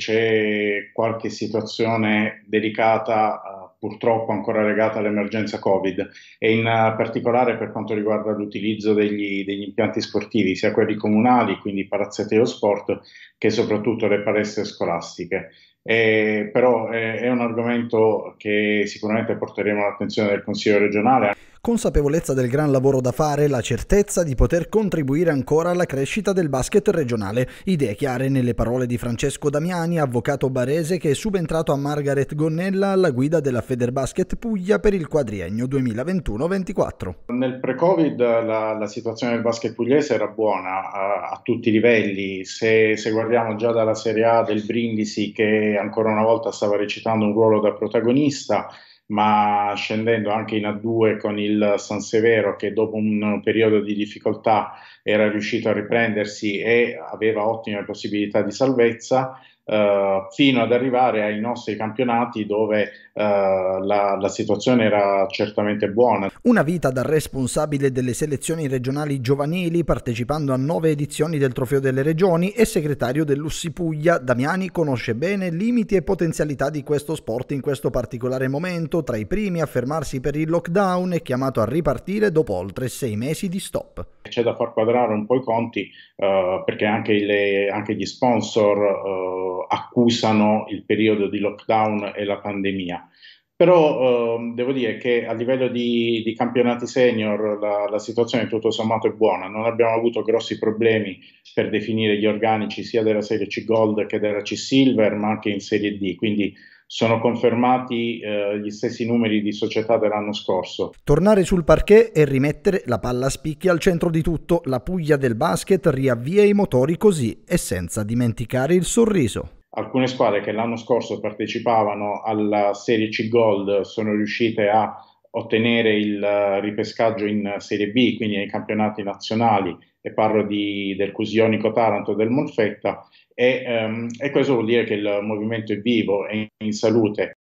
c'è qualche situazione delicata eh, purtroppo ancora legata all'emergenza Covid e in particolare per quanto riguarda l'utilizzo degli, degli, impianti sportivi, sia quelli comunali, quindi palazzetti o sport, che soprattutto le palestre scolastiche. Eh, però eh, è un argomento che sicuramente porteremo all'attenzione del Consiglio regionale. Consapevolezza del gran lavoro da fare, la certezza di poter contribuire ancora alla crescita del basket regionale. Idee chiare nelle parole di Francesco Damiani, avvocato barese che è subentrato a Margaret Gonnella alla guida della Federbasket Puglia per il quadriennio 2021-24. Nel pre-Covid la, la, situazione del basket pugliese era buona a, a tutti i livelli. Se, se guardiamo già dalla Serie A del Brindisi che ancora una volta stava recitando un ruolo da protagonista, ma scendendo anche in A2 con il San Severo che dopo un periodo di difficoltà era riuscito a riprendersi e aveva ottime possibilità di salvezza eh, fino ad arrivare ai nostri campionati dove eh, la, la situazione era certamente buona. Una vita da responsabile delle selezioni regionali giovanili partecipando a nove edizioni del Trofeo delle Regioni e segretario dell'Ussi Puglia, Damiani conosce bene limiti e potenzialità di questo sport in questo particolare momento, tra i primi a fermarsi per il lockdown e chiamato a ripartire dopo oltre sei mesi di stop. C'è da far quadrare un po' i conti eh, perché anche, le, anche, gli sponsor eh, accusano il periodo di lockdown e la pandemia. Però eh, devo dire che a livello di, di campionati senior la, la, situazione tutto sommato è buona, non abbiamo avuto grossi problemi per definire gli organici sia della serie C Gold che della C Silver, ma anche in serie D, quindi sono confermati eh, gli stessi numeri di società dell'anno scorso. Tornare sul parquet e rimettere la palla a spicchi al centro di tutto, la Puglia del basket riavvia i motori così e senza dimenticare il sorriso. Alcune squadre che l'anno scorso partecipavano alla Serie C Gold sono riuscite a ottenere il eh, ripescaggio in Serie B, quindi nei campionati nazionali, e parlo di, del Cusionico Taranto e del Molfetta, e, um, e, questo vuol dire che il movimento è vivo, è in salute